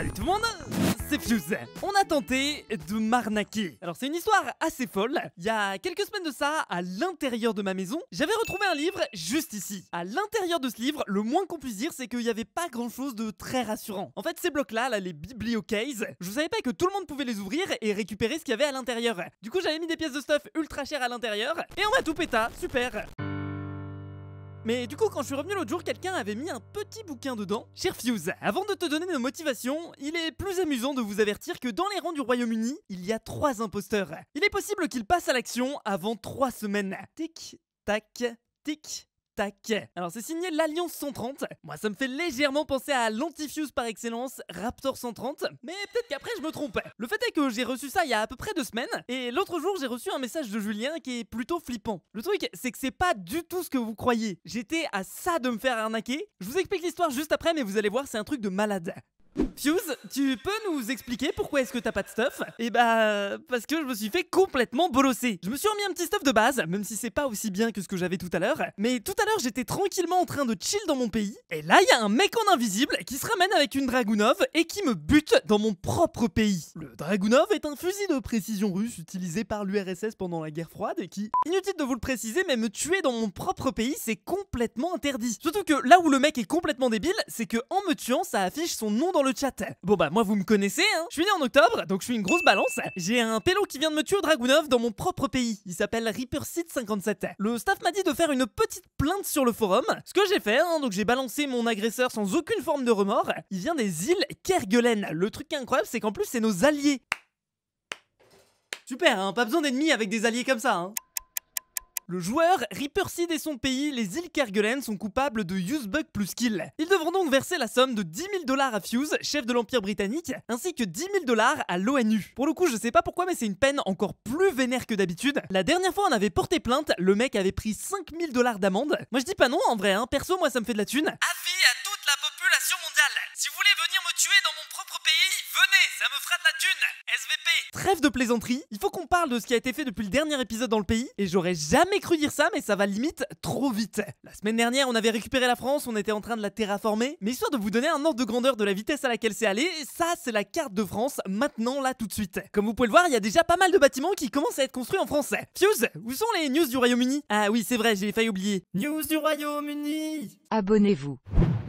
Salut tout le monde c'est Fuse. On a tenté de m'arnaquer. Alors c'est une histoire assez folle. Il y a quelques semaines de ça, à l'intérieur de ma maison, j'avais retrouvé un livre juste ici. À l'intérieur de ce livre, le moins qu'on puisse dire, c'est qu'il n'y avait pas grand-chose de très rassurant. En fait, ces blocs-là, là, les bibliocases, je savais pas que tout le monde pouvait les ouvrir et récupérer ce qu'il y avait à l'intérieur. Du coup, j'avais mis des pièces de stuff ultra chères à l'intérieur et on va tout péta. Super. Mais du coup, quand je suis revenu l'autre jour, quelqu'un avait mis un petit bouquin dedans. Cher Fuse, avant de te donner nos motivations, il est plus amusant de vous avertir que dans les rangs du Royaume-Uni, il y a trois imposteurs. Il est possible qu'ils passent à l'action avant trois semaines. Tic, tac, tic, taquet. Alors c'est signé l'Alliance 130. Moi ça me fait légèrement penser à l'Antifuse par excellence, Raptor 130. Mais peut-être qu'après je me trompe. Le fait est que j'ai reçu ça il y a à peu près deux semaines. Et l'autre jour j'ai reçu un message de Julien qui est plutôt flippant. Le truc c'est que c'est pas du tout ce que vous croyez. J'étais à ça de me faire arnaquer. Je vous explique l'histoire juste après mais vous allez voir c'est un truc de malade. Fuse, tu peux nous expliquer pourquoi est-ce que t'as pas de stuff Eh bah, parce que je me suis fait complètement bolosser. Je me suis remis un petit stuff de base, même si c'est pas aussi bien que ce que j'avais tout à l'heure. Mais tout à l'heure, j'étais tranquillement en train de chill dans mon pays. Et là, il y a un mec en invisible qui se ramène avec une Dragunov et qui me bute dans mon propre pays. Le Dragunov est un fusil de précision russe utilisé par l'URSS pendant la guerre froide et qui, inutile de vous le préciser, mais me tuer dans mon propre pays, c'est complètement interdit. Surtout que là où le mec est complètement débile, c'est que en me tuant, ça affiche son nom dans le chat. Bon bah moi vous me connaissez, hein je suis né en octobre, donc je suis une grosse balance. J'ai un pélo qui vient de me tuer au Dragunov dans mon propre pays. Il s'appelle Reaper 57. Le staff m'a dit de faire une petite plainte sur le forum, ce que j'ai fait, hein, donc j'ai balancé mon agresseur sans aucune forme de remords. Il vient des îles Kerguelen. Le truc incroyable, c'est qu'en plus c'est nos alliés. Super, hein, pas besoin d'ennemis avec des alliés comme ça. Hein. Le joueur, Ripper Seed et son pays, les îles Kerguelen, sont coupables de use bug plus kill. Ils devront donc verser la somme de 10 000 dollars à Fuse, chef de l'Empire britannique, ainsi que 10 000 dollars à l'ONU. Pour le coup, je sais pas pourquoi, mais c'est une peine encore plus vénère que d'habitude. La dernière fois, on avait porté plainte, le mec avait pris 5 000 dollars d'amende. Moi, je dis pas non, en vrai, hein. perso, moi, ça me fait de la thune. Trêve de plaisanterie, il faut qu'on parle de ce qui a été fait depuis le dernier épisode dans le pays, et j'aurais jamais cru dire ça, mais ça va limite trop vite. La semaine dernière, on avait récupéré la France, on était en train de la terraformer, mais histoire de vous donner un ordre de grandeur de la vitesse à laquelle c'est allé, ça c'est la carte de France, maintenant, là, tout de suite. Comme vous pouvez le voir, il y a déjà pas mal de bâtiments qui commencent à être construits en français. Fuse, où sont les news du Royaume-Uni Ah oui, c'est vrai, j'ai failli oublier. News du Royaume-Uni Abonnez-vous.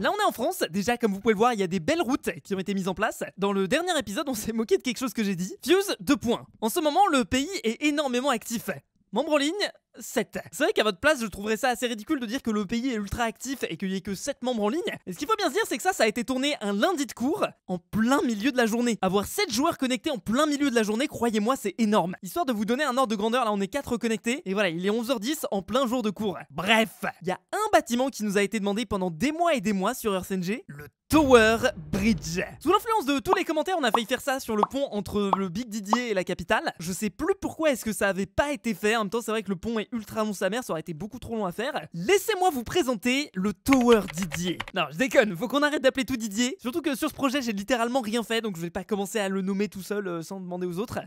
Là, on est en France. Déjà, comme vous pouvez le voir, il y a des belles routes qui ont été mises en place. Dans le dernier épisode, on s'est moqué de quelque chose que j'ai dit. Fuse, deux points. En ce moment, le pays est énormément actif. Membre en ligne, 7. C'est vrai qu'à votre place, je trouverais ça assez ridicule de dire que le pays est ultra actif et qu'il n'y ait que 7 membres en ligne. Et ce qu'il faut bien se dire, c'est que ça, ça a été tourné un lundi de cours en plein milieu de la journée. Avoir 7 joueurs connectés en plein milieu de la journée, croyez-moi, c'est énorme. Histoire de vous donner un ordre de grandeur, là on est 4 connectés et voilà, il est 11h10 en plein jour de cours. Bref, il y a un bâtiment qui nous a été demandé pendant des mois et des mois sur RCNG, le Tower Bridge. Sous l'influence de tous les commentaires, on a failli faire ça sur le pont entre le Big Didier et la capitale. Je sais plus pourquoi est-ce que ça avait pas été fait. En même temps, c'est vrai que le pont ultra mon sa mère, ça aurait été beaucoup trop long à faire. Laissez-moi vous présenter le Tower Didier. Non, je déconne, faut qu'on arrête d'appeler tout Didier. Surtout que sur ce projet, j'ai littéralement rien fait, donc je vais pas commencer à le nommer tout seul euh, sans demander aux autres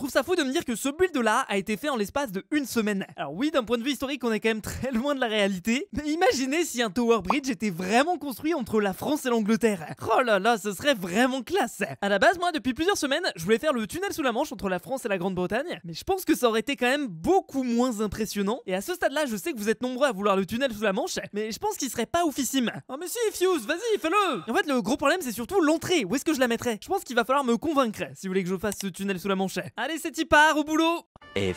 trouve ça fou de me dire que ce build-là a été fait en l'espace de une semaine. Alors oui, d'un point de vue historique, on est quand même très loin de la réalité, mais imaginez si un Tower Bridge était vraiment construit entre la France et l'Angleterre. Oh là là, ce serait vraiment classe À la base, moi, depuis plusieurs semaines, je voulais faire le tunnel sous la Manche entre la France et la Grande-Bretagne, mais je pense que ça aurait été quand même beaucoup moins impressionnant, et à ce stade-là, je sais que vous êtes nombreux à vouloir le tunnel sous la Manche, mais je pense qu'il serait pas oufissime. Oh mais si, Fuse, vas-y, fais-le En fait, le gros problème, c'est surtout l'entrée, où est-ce que je la mettrais Je pense qu'il va falloir me convaincre, si vous voulez que je fasse ce tunnel sous la Manche. Allez, c'est y part, au boulot A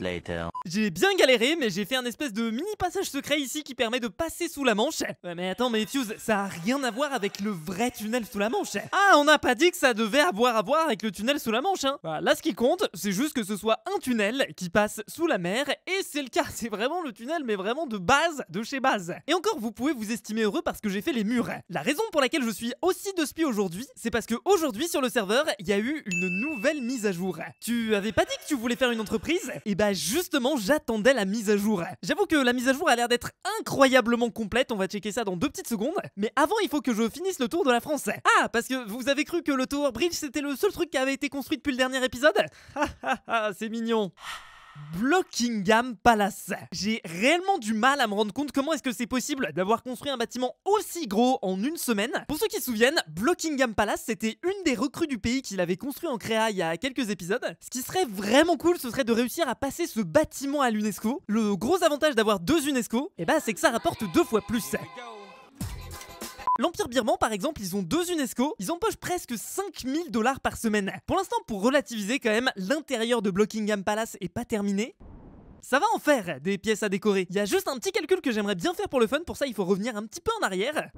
later. J'ai bien galéré, mais j'ai fait un espèce de mini passage secret ici qui permet de passer sous la Manche. mais attends, mais Fuse, ça a rien à voir avec le vrai tunnel sous la Manche. Ah, on n'a pas dit que ça devait avoir à voir avec le tunnel sous la Manche, hein. là, ce qui compte, c'est juste que ce soit un tunnel qui passe sous la mer, et c'est le cas. C'est vraiment le tunnel, mais vraiment de base, de chez base. Et encore, vous pouvez vous estimer heureux parce que j'ai fait les murs. La raison pour laquelle je suis aussi de spi aujourd'hui, c'est parce que sur le serveur, il y a eu une nouvelle mise à jour tu avais pas dit que tu voulais faire une entreprise Et eh bah ben, justement, j'attendais la mise à jour. J'avoue que la mise à jour a l'air d'être incroyablement complète, on va checker ça dans deux petites secondes. Mais avant, il faut que je finisse le tour de la France. Ah, parce que vous avez cru que le Tower Bridge c'était le seul truc qui avait été construit depuis le dernier épisode Ah ah ah, c'est mignon. Blockingham Palace. J'ai réellement du mal à me rendre compte comment est-ce que c'est possible d'avoir construit un bâtiment aussi gros en une semaine. Pour ceux qui se souviennent, Blockingham Palace, c'était une des recrues du pays qui l'avait construit en créa il y a quelques épisodes. Ce qui serait vraiment cool, ce serait de réussir à passer ce bâtiment à l'UNESCO. Le gros avantage d'avoir deux UNESCO, et eh ben, c'est que ça rapporte deux fois plus. L'Empire birman, par exemple, ils ont deux UNESCO, ils empochent presque 5000 dollars par semaine. Pour l'instant, pour relativiser quand même, l'intérieur de Blockingham Palace est pas terminé. Ça va en faire des pièces à décorer. Il y a juste un petit calcul que j'aimerais bien faire pour le fun, pour ça il faut revenir un petit peu en arrière.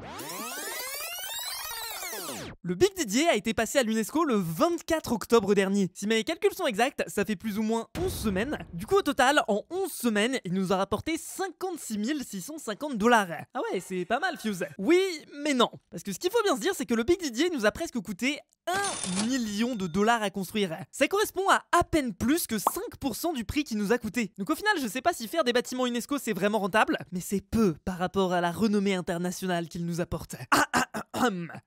Le Big Didier a été passé à l'UNESCO le 24 octobre dernier. Si mes calculs sont exacts, ça fait plus ou moins 11 semaines. Du coup, au total, en 11 semaines, il nous a rapporté 56 650 dollars. Ah ouais, c'est pas mal, Fuse. Oui, mais non. Parce que ce qu'il faut bien se dire, c'est que le Big Didier nous a presque coûté 1 million de dollars à construire. Ça correspond à à peine plus que 5% du prix qui nous a coûté. Donc au final, je sais pas si faire des bâtiments UNESCO c'est vraiment rentable, mais c'est peu par rapport à la renommée internationale qu'il nous apporte. Ah, ah,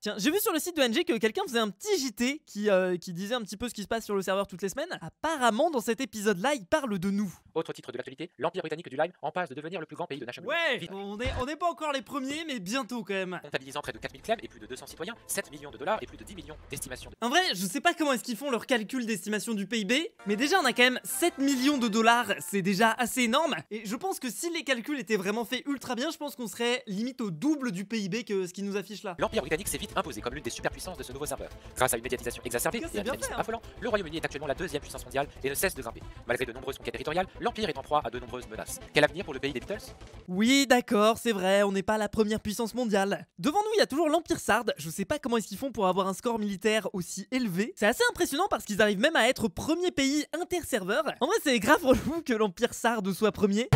Tiens, j'ai vu sur le site de NG que quelqu'un faisait un petit JT qui, euh, qui disait un petit peu ce qui se passe sur le serveur toutes les semaines. Apparemment, dans cet épisode-là, il parle de nous. Autre titre de l'actualité, l'Empire britannique du Lime en passe de devenir le plus grand pays de National. Ouais, on n'est pas encore les premiers, mais bientôt quand même. près de 4000 et plus de 200 citoyens, 7 millions de dollars et plus de 10 millions d'estimations. En vrai, je sais pas comment est-ce qu'ils font leur calcul d'estimation du PIB, mais déjà on a quand même 7 millions de dollars, c'est déjà assez énorme. Et je pense que si les calculs étaient vraiment faits ultra bien, je pense qu'on serait limite au double du PIB que ce qu'ils nous affichent là britannique s'est vite imposé comme l'une des superpuissances de ce nouveau serveur. Grâce à une médiatisation exacerbée et un dynamisme hein. affolant, le Royaume-Uni est actuellement la deuxième puissance mondiale et ne cesse de grimper. Malgré de nombreuses conquêtes territoriales, l'Empire est en proie à de nombreuses menaces. Quel avenir pour le pays des Beatles Oui, d'accord, c'est vrai, on n'est pas la première puissance mondiale. Devant nous, il y a toujours l'Empire sarde. Je sais pas comment est-ce qu'ils font pour avoir un score militaire aussi élevé. C'est assez impressionnant parce qu'ils arrivent même à être premier pays inter-serveur. En vrai, c'est grave relou que l'Empire sarde soit premier.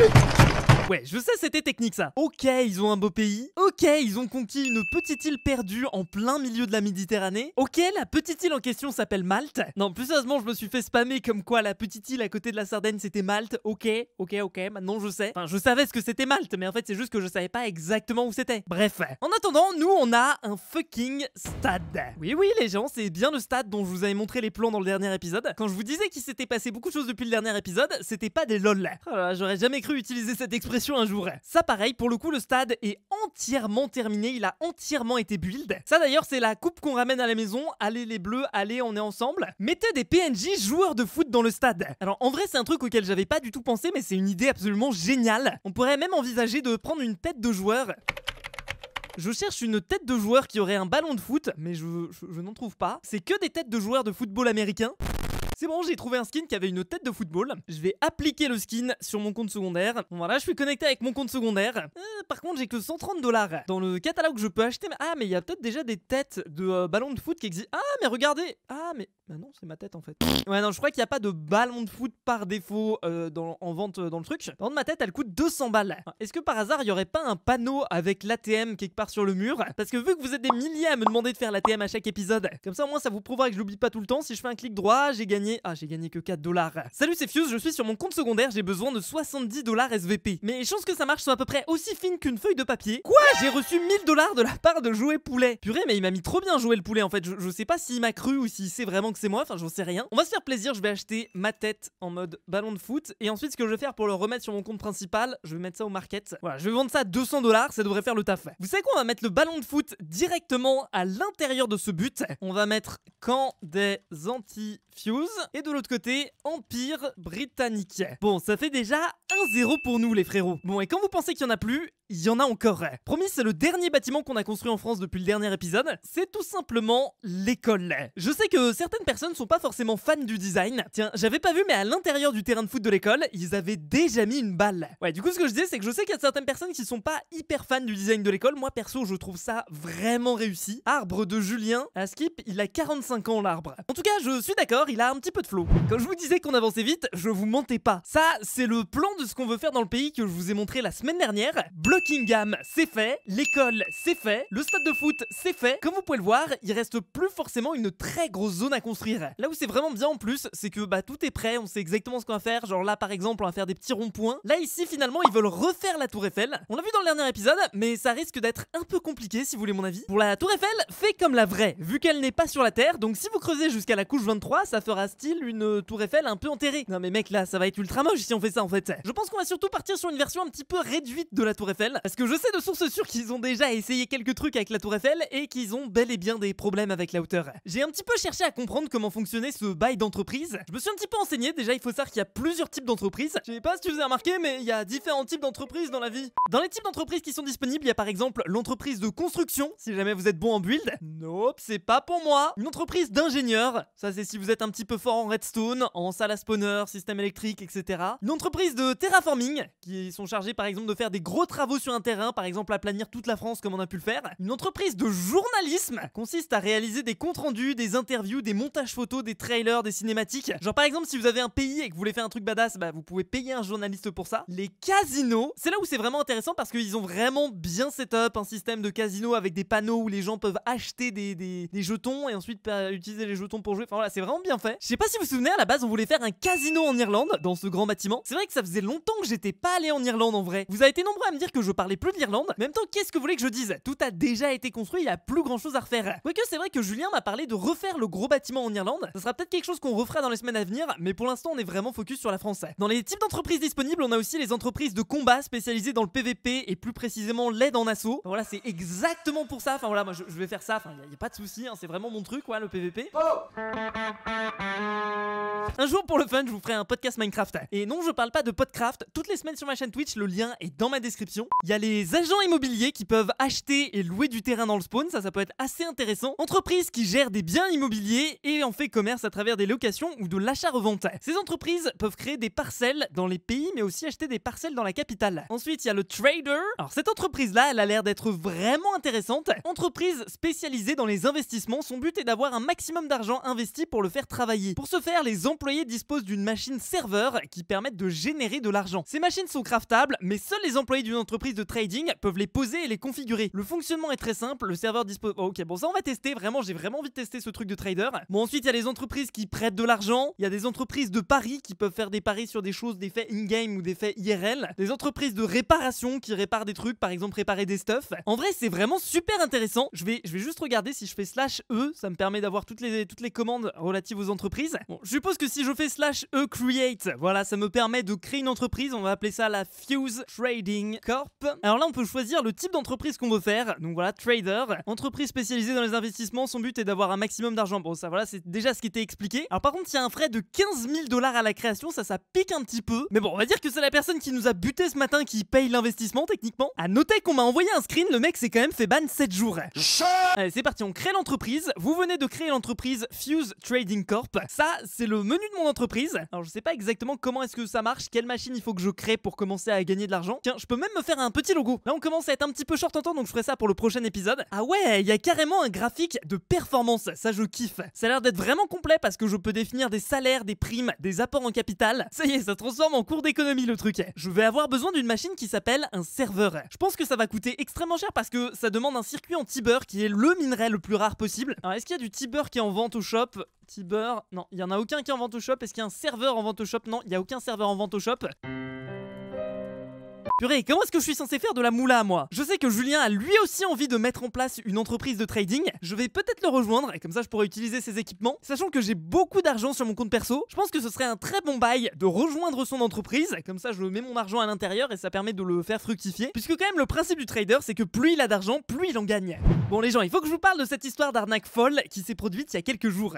Ouais, je sais, c'était technique ça. Ok, ils ont un beau pays. Ok, ils ont conquis une petite île perdue en plein milieu de la Méditerranée. Ok, la petite île en question s'appelle Malte. Non, plus sérieusement, je me suis fait spammer comme quoi la petite île à côté de la Sardaigne c'était Malte. Ok, ok, ok, maintenant je sais. Enfin, je savais ce que c'était Malte, mais en fait, c'est juste que je savais pas exactement où c'était. Bref. En attendant, nous on a un fucking stade. Oui, oui, les gens, c'est bien le stade dont je vous avais montré les plans dans le dernier épisode. Quand je vous disais qu'il s'était passé beaucoup de choses depuis le dernier épisode, c'était pas des lol. Oh j'aurais jamais cru utiliser cette expression un jour. Ça pareil, pour le coup le stade est entièrement terminé, il a entièrement été build. Ça d'ailleurs c'est la coupe qu'on ramène à la maison, allez les bleus, allez on est ensemble. Mettez des PNJ joueurs de foot dans le stade. Alors en vrai c'est un truc auquel j'avais pas du tout pensé mais c'est une idée absolument géniale. On pourrait même envisager de prendre une tête de joueur je cherche une tête de joueur qui aurait un ballon de foot, mais je, je n'en trouve pas. C'est que des têtes de joueurs de football américain. C'est bon, j'ai trouvé un skin qui avait une tête de football. Je vais appliquer le skin sur mon compte secondaire. Voilà, je suis connecté avec mon compte secondaire. Euh, par contre, j'ai que 130 dollars. Dans le catalogue, je peux acheter. Ah, mais il y a peut-être déjà des têtes de ballon euh, ballons de foot qui existent. Ah, mais regardez. Ah, mais bah non, c'est ma tête en fait. Ouais, non, je crois qu'il n'y a pas de ballon de foot par défaut euh, en vente dans le truc. Par ma tête, elle coûte 200 balles. Est-ce que par hasard, il n'y aurait pas un panneau avec l'ATM quelque part sur le mur Parce que vu que vous êtes des milliers à me demander de faire l'ATM à chaque épisode, comme ça au moins ça vous prouvera que je l'oublie pas tout le temps. Si je fais un clic droit, j'ai gagné ah, j'ai gagné que 4 dollars. Salut, c'est Fuse, je suis sur mon compte secondaire, j'ai besoin de 70 dollars SVP. Mais chance chances que ça marche sont à peu près aussi fines qu'une feuille de papier. Quoi J'ai reçu 1000 dollars de la part de Jouer Poulet. Purée, mais il m'a mis trop bien Jouer le Poulet en fait. Je, sais pas s'il m'a cru ou s'il sait vraiment que c'est moi, enfin j'en sais rien. On va se faire plaisir, je vais acheter ma tête en mode ballon de foot. Et ensuite, ce que je vais faire pour le remettre sur mon compte principal, je vais mettre ça au market. Voilà, je vais vendre ça à 200 dollars, ça devrait faire le taf. Vous savez quoi On va mettre le ballon de foot directement à l'intérieur de ce but. On va mettre quand des anti-fuse et de l'autre côté, Empire britannique. Bon, ça fait déjà 1-0 pour nous les frérots. Bon, et quand vous pensez qu'il y en a plus, il y en a encore. Promis, c'est le dernier bâtiment qu'on a construit en France depuis le dernier épisode. C'est tout simplement l'école. Je sais que certaines personnes sont pas forcément fans du design. Tiens, j'avais pas vu, mais à l'intérieur du terrain de foot de l'école, ils avaient déjà mis une balle. Ouais, du coup, ce que je disais, c'est que je sais qu'il y a certaines personnes qui sont pas hyper fans du design de l'école. Moi, perso, je trouve ça vraiment réussi. Arbre de Julien, à ah, Skip, il a 45 ans, l'arbre. En tout cas, je suis d'accord, il a un petit peu de flow. Quand je vous disais qu'on avançait vite, je vous mentais pas. Ça, c'est le plan de ce qu'on veut faire dans le pays que je vous ai montré la semaine dernière. Kingham, c'est fait, l'école, c'est fait, le stade de foot, c'est fait. Comme vous pouvez le voir, il reste plus forcément une très grosse zone à construire. Là où c'est vraiment bien en plus, c'est que bah tout est prêt, on sait exactement ce qu'on va faire. Genre là par exemple, on va faire des petits ronds-points. Là ici finalement, ils veulent refaire la tour Eiffel. On l'a vu dans le dernier épisode, mais ça risque d'être un peu compliqué si vous voulez mon avis. Pour la tour Eiffel, fait comme la vraie, vu qu'elle n'est pas sur la Terre, donc si vous creusez jusqu'à la couche 23, ça fera style une euh, tour Eiffel un peu enterrée. Non mais mec là, ça va être ultra moche si on fait ça en fait. Je pense qu'on va surtout partir sur une version un petit peu réduite de la tour Eiffel parce que je sais de source sûre qu'ils ont déjà essayé quelques trucs avec la tour Eiffel et qu'ils ont bel et bien des problèmes avec la hauteur. J'ai un petit peu cherché à comprendre comment fonctionnait ce bail d'entreprise. Je me suis un petit peu enseigné, déjà il faut savoir qu'il y a plusieurs types d'entreprises. Je sais pas si tu vous avez remarqué, mais il y a différents types d'entreprises dans la vie. Dans les types d'entreprises qui sont disponibles, il y a par exemple l'entreprise de construction, si jamais vous êtes bon en build. Nope, c'est pas pour moi. Une entreprise d'ingénieur ça c'est si vous êtes un petit peu fort en redstone, en salle à spawner, système électrique, etc. Une entreprise de terraforming, qui sont chargés par exemple de faire des gros travaux sur un terrain, par exemple à planir toute la France comme on a pu le faire. Une entreprise de journalisme consiste à réaliser des comptes rendus, des interviews, des montages photos, des trailers, des cinématiques. Genre par exemple si vous avez un pays et que vous voulez faire un truc badass, bah vous pouvez payer un journaliste pour ça. Les casinos, c'est là où c'est vraiment intéressant parce qu'ils ont vraiment bien set-up un système de casino avec des panneaux où les gens peuvent acheter des, des, jetons et ensuite bah, utiliser les jetons pour jouer. Enfin voilà, c'est vraiment bien fait. Je sais pas si vous vous souvenez, à la base on voulait faire un casino en Irlande, dans ce grand bâtiment. C'est vrai que ça faisait longtemps que j'étais pas allé en Irlande en vrai. Vous avez été nombreux à me dire que je parlais plus de l'Irlande. En même temps, qu'est-ce que vous voulez que je dise Tout a déjà été construit, il y a plus grand chose à refaire. Quoique, c'est vrai que Julien m'a parlé de refaire le gros bâtiment en Irlande. Ça sera peut-être quelque chose qu'on refera dans les semaines à venir, mais pour l'instant, on est vraiment focus sur la France. Dans les types d'entreprises disponibles, on a aussi les entreprises de combat spécialisées dans le PVP et plus précisément l'aide en assaut. voilà, c'est exactement pour ça. Enfin voilà, moi je, vais faire ça. Enfin, il n'y a, pas de souci, hein, c'est vraiment mon truc, ouais, le PVP. un jour pour le fun, je vous ferai un podcast Minecraft. Et non, je parle pas de Podcraft. Toutes les semaines sur ma chaîne Twitch, le lien est dans ma description. Il y a les agents immobiliers qui peuvent acheter et louer du terrain dans le spawn, ça ça peut être assez intéressant. Entreprises qui gèrent des biens immobiliers et en fait commerce à travers des locations ou de l'achat-revente. Ces entreprises peuvent créer des parcelles dans les pays mais aussi acheter des parcelles dans la capitale. Ensuite, il y a le trader. Alors cette entreprise là, elle a l'air d'être vraiment intéressante. Entreprise spécialisée dans les investissements, son but est d'avoir un maximum d'argent investi pour le faire travailler. Pour ce faire, les employés disposent d'une machine serveur qui permet de générer de l'argent. Ces machines sont craftables, mais seuls les employés d'une entreprise de trading peuvent les poser et les configurer. Le fonctionnement est très simple, le serveur dispose... Oh, ok, bon ça on va tester, vraiment j'ai vraiment envie de tester ce truc de trader. Bon ensuite il y a les entreprises qui prêtent de l'argent, il y a des entreprises de paris qui peuvent faire des paris sur des choses, des faits in-game ou des faits IRL, des entreprises de réparation qui réparent des trucs, par exemple réparer des stuff, En vrai c'est vraiment super intéressant, je vais, je vais juste regarder si je fais slash E, ça me permet d'avoir toutes les, toutes les commandes relatives aux entreprises. Bon, je suppose que si je fais slash E create, voilà ça me permet de créer une entreprise, on va appeler ça la Fuse Trading Corp. Alors là, on peut choisir le type d'entreprise qu'on veut faire. Donc voilà, trader, entreprise spécialisée dans les investissements. Son but est d'avoir un maximum d'argent. Bon, ça voilà, c'est déjà ce qui était expliqué. Alors par contre, il y a un frais de 15 000 dollars à la création. Ça, ça pique un petit peu. Mais bon, on va dire que c'est la personne qui nous a buté ce matin qui paye l'investissement techniquement. À noter qu'on m'a envoyé un screen. Le mec s'est quand même fait ban 7 jours. Allez, c'est parti. On crée l'entreprise. Vous venez de créer l'entreprise Fuse Trading Corp. Ça, c'est le menu de mon entreprise. Alors je sais pas exactement comment est-ce que ça marche, quelle machine il faut que je crée pour commencer à gagner de l'argent. Tiens, je peux même me faire un petit logo. Là, on commence à être un petit peu short en temps, donc je ferai ça pour le prochain épisode. Ah ouais, il y a carrément un graphique de performance, ça je kiffe. Ça a l'air d'être vraiment complet parce que je peux définir des salaires, des primes, des apports en capital. Ça y est, ça transforme en cours d'économie le truc. Je vais avoir besoin d'une machine qui s'appelle un serveur. Je pense que ça va coûter extrêmement cher parce que ça demande un circuit en Tiber qui est le minerai le plus rare possible. Alors est-ce qu'il y a du Tiber qui est en vente au shop Tiber, non, il y en a aucun qui est en vente au shop. Est-ce qu'il y a un serveur en vente au shop Non, il y a aucun serveur en vente au shop. Purée, comment est-ce que je suis censé faire de la moula, à moi Je sais que Julien a lui aussi envie de mettre en place une entreprise de trading. Je vais peut-être le rejoindre, et comme ça je pourrais utiliser ses équipements. Sachant que j'ai beaucoup d'argent sur mon compte perso, je pense que ce serait un très bon bail de rejoindre son entreprise. Comme ça, je mets mon argent à l'intérieur et ça permet de le faire fructifier. Puisque quand même, le principe du trader, c'est que plus il a d'argent, plus il en gagne. Bon les gens, il faut que je vous parle de cette histoire d'arnaque folle qui s'est produite il y a quelques jours.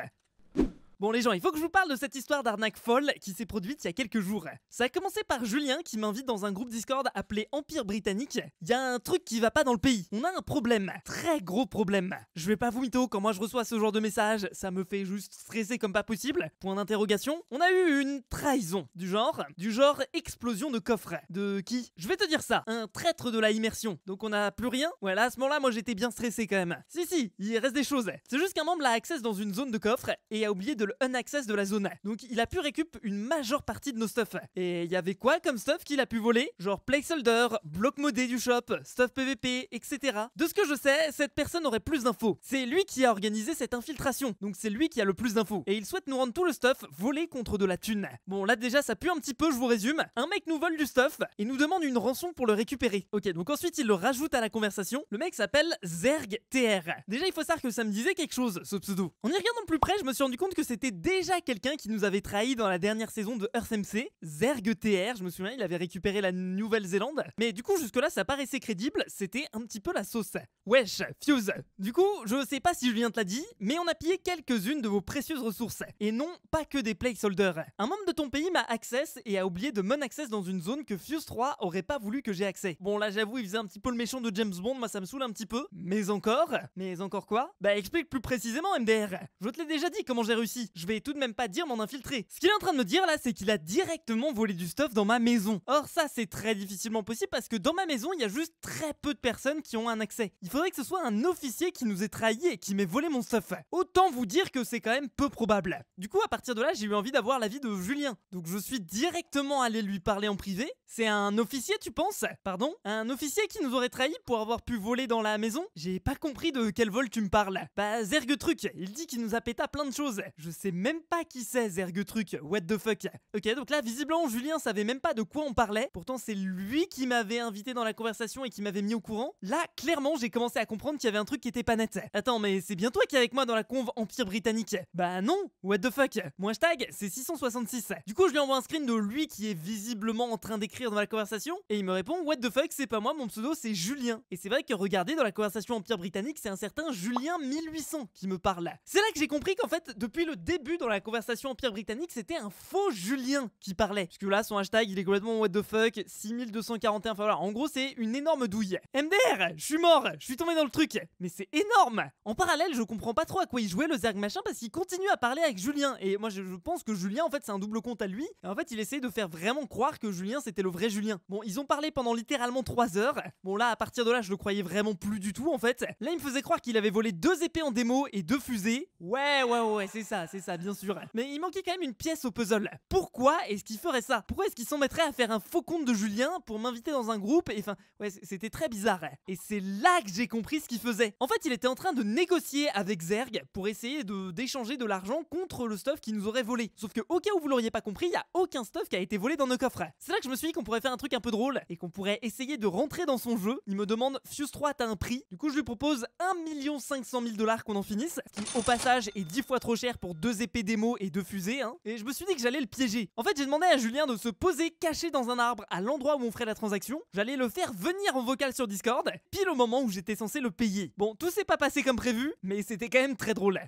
Bon les gens, il faut que je vous parle de cette histoire d'arnaque folle qui s'est produite il y a quelques jours. Ça a commencé par Julien qui m'invite dans un groupe Discord appelé Empire Britannique. Il y a un truc qui va pas dans le pays. On a un problème, très gros problème. Je vais pas vous mito quand moi je reçois ce genre de message, ça me fait juste stresser comme pas possible. Point d'interrogation, on a eu une trahison du genre, du genre explosion de coffre. De qui Je vais te dire ça, un traître de la immersion. Donc on a plus rien Voilà, à ce moment-là, moi j'étais bien stressé quand même. Si si, il reste des choses. C'est juste qu'un membre a accès dans une zone de coffre et a oublié de un unaccess de la zone Donc il a pu récupérer une majeure partie de nos stuff. Et il y avait quoi comme stuff qu'il a pu voler Genre placeholder, bloc modé du shop, stuff PVP, etc. De ce que je sais, cette personne aurait plus d'infos. C'est lui qui a organisé cette infiltration, donc c'est lui qui a le plus d'infos. Et il souhaite nous rendre tout le stuff volé contre de la thune. Bon là déjà ça pue un petit peu, je vous résume. Un mec nous vole du stuff et nous demande une rançon pour le récupérer. Ok, donc ensuite il le rajoute à la conversation. Le mec s'appelle Zerg TR. Déjà il faut savoir que ça me disait quelque chose, ce pseudo. En y regardant de plus près, je me suis rendu compte que c'était c'était déjà quelqu'un qui nous avait trahi dans la dernière saison de Earth MC, Zerg TR, je me souviens, il avait récupéré la Nouvelle-Zélande. Mais du coup, jusque-là, ça paraissait crédible, c'était un petit peu la sauce. Wesh, Fuse Du coup, je sais pas si Julien te l'a dit, mais on a pillé quelques-unes de vos précieuses ressources. Et non, pas que des placeholders. Un membre de ton pays m'a access et a oublié de mon access dans une zone que Fuse 3 aurait pas voulu que j'ai accès. Bon, là, j'avoue, il faisait un petit peu le méchant de James Bond, moi ça me saoule un petit peu. Mais encore Mais encore quoi Bah, explique plus précisément, MDR. Je te l'ai déjà dit comment j'ai réussi. Je vais tout de même pas dire m'en infiltrer. Ce qu'il est en train de me dire là, c'est qu'il a directement volé du stuff dans ma maison. Or ça, c'est très difficilement possible parce que dans ma maison, il y a juste très peu de personnes qui ont un accès. Il faudrait que ce soit un officier qui nous ait trahi et qui m'ait volé mon stuff. Autant vous dire que c'est quand même peu probable. Du coup, à partir de là, j'ai eu envie d'avoir l'avis de Julien. Donc je suis directement allé lui parler en privé. C'est un officier, tu penses Pardon Un officier qui nous aurait trahi pour avoir pu voler dans la maison J'ai pas compris de quel vol tu me parles. Bah, zergue truc, il dit qu'il nous a pété plein de choses. Je sais c'est même pas qui c'est, truc, what the fuck. Ok, donc là, visiblement, Julien savait même pas de quoi on parlait. Pourtant, c'est lui qui m'avait invité dans la conversation et qui m'avait mis au courant. Là, clairement, j'ai commencé à comprendre qu'il y avait un truc qui était pas net. Attends, mais c'est bien toi qui es avec moi dans la conve Empire Britannique Bah non, what the fuck. Mon hashtag, c'est 666. Du coup, je lui envoie un screen de lui qui est visiblement en train d'écrire dans la conversation et il me répond, what the fuck, c'est pas moi, mon pseudo, c'est Julien. Et c'est vrai que regardez, dans la conversation Empire Britannique, c'est un certain Julien 1800 qui me parle. C'est là que j'ai compris qu'en fait, depuis le début dans la conversation empire britannique, c'était un faux Julien qui parlait. Parce que là, son hashtag, il est complètement what the fuck, 6241 followers. En gros, c'est une énorme douille. MDR, je suis mort, je suis tombé dans le truc. Mais c'est énorme En parallèle, je comprends pas trop à quoi il jouait le Zerg machin parce qu'il continue à parler avec Julien. Et moi, je, pense que Julien, en fait, c'est un double compte à lui. Et en fait, il essaye de faire vraiment croire que Julien, c'était le vrai Julien. Bon, ils ont parlé pendant littéralement 3 heures. Bon, là, à partir de là, je le croyais vraiment plus du tout, en fait. Là, il me faisait croire qu'il avait volé deux épées en démo et deux fusées. Ouais, ouais, ouais, c'est ça, c'est ça, bien sûr. Mais il manquait quand même une pièce au puzzle. Pourquoi est-ce qu'il ferait ça Pourquoi est-ce qu'il s'en mettrait à faire un faux compte de Julien pour m'inviter dans un groupe Et enfin, ouais, c'était très bizarre. Et c'est là que j'ai compris ce qu'il faisait. En fait, il était en train de négocier avec Zerg pour essayer d'échanger de, l'argent contre le stuff qu'il nous aurait volé. Sauf que, au cas où vous l'auriez pas compris, il y a aucun stuff qui a été volé dans nos coffres. C'est là que je me suis dit qu'on pourrait faire un truc un peu drôle et qu'on pourrait essayer de rentrer dans son jeu. Il me demande Fuse 3, t'as un prix Du coup, je lui propose 1 500 000 dollars qu'on en finisse, ce qui au passage est 10 fois trop cher pour deux épées démo et deux fusées, hein, et je me suis dit que j'allais le piéger. En fait, j'ai demandé à Julien de se poser caché dans un arbre à l'endroit où on ferait la transaction. J'allais le faire venir en vocal sur Discord, pile au moment où j'étais censé le payer. Bon, tout s'est pas passé comme prévu, mais c'était quand même très drôle.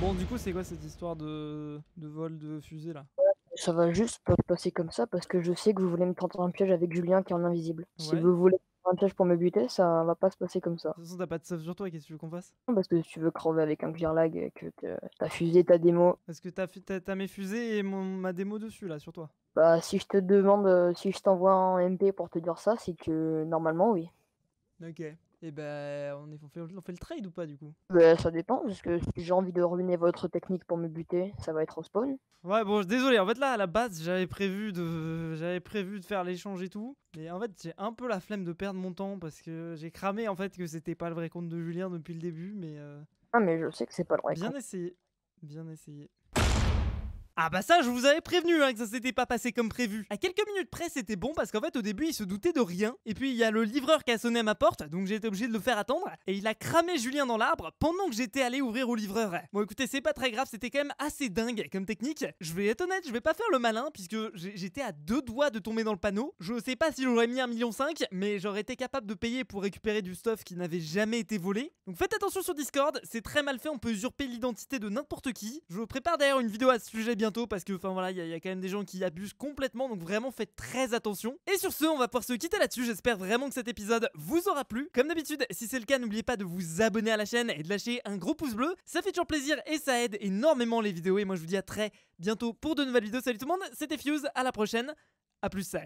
Bon, du coup, c'est quoi cette histoire de, de vol de fusée là ça va juste pas passer comme ça parce que je sais que vous voulez me tenter un piège avec Julien qui est en invisible. Si vous voulez un pour me buter, ça va pas se passer comme ça. De toute façon, t'as pas de save sur toi, qu'est-ce que tu veux qu'on fasse Non, parce que tu veux crever avec un clear lag et que t'as fusé ta démo. Parce que t'as as, mes fusées et ma démo dessus, là, sur toi Bah, si je te demande, euh, si je t'envoie un MP pour te dire ça, c'est que normalement, oui. Ok et ben on, fait, le trade ou pas du coup bah, Ça dépend, parce que si j'ai envie de ruiner votre technique pour me buter, ça va être au spawn. Ouais, bon, désolé, en fait là à la base j'avais prévu de j'avais prévu de faire l'échange et tout, mais en fait j'ai un peu la flemme de perdre mon temps parce que j'ai cramé en fait que c'était pas le vrai compte de Julien depuis le début, mais. Euh, ah, mais je sais que c'est pas le vrai Bien essayé, bien essayé. Ah bah ça, je vous avais prévenu hein, que ça s'était pas passé comme prévu. À quelques minutes près, c'était bon parce qu'en fait au début, il se doutait de rien. Et puis il y a le livreur qui a sonné à ma porte, donc j'ai été obligé de le faire attendre. Et il a cramé Julien dans l'arbre pendant que j'étais allé ouvrir au livreur. Bon écoutez, c'est pas très grave, c'était quand même assez dingue comme technique. Je vais être honnête, je vais pas faire le malin puisque j'étais à deux doigts de tomber dans le panneau. Je sais pas si j'aurais mis un million, mais j'aurais été capable de payer pour récupérer du stuff qui n'avait jamais été volé. Donc faites attention sur Discord, c'est très mal fait, on peut usurper l'identité de n'importe qui. Je prépare d'ailleurs une vidéo à ce sujet bientôt parce que, enfin voilà, il y, a quand même des gens qui abusent complètement, donc vraiment faites très attention. Et sur ce, on va pouvoir se quitter là-dessus. J'espère vraiment que cet épisode vous aura plu. Comme d'habitude, si c'est le cas, n'oubliez pas de vous abonner à la chaîne et de lâcher un gros pouce bleu. Ça fait toujours plaisir et ça aide énormément les vidéos. Et moi, je vous dis à très bientôt pour de nouvelles vidéos. Salut tout le monde, c'était Fuse, à la prochaine. À plus,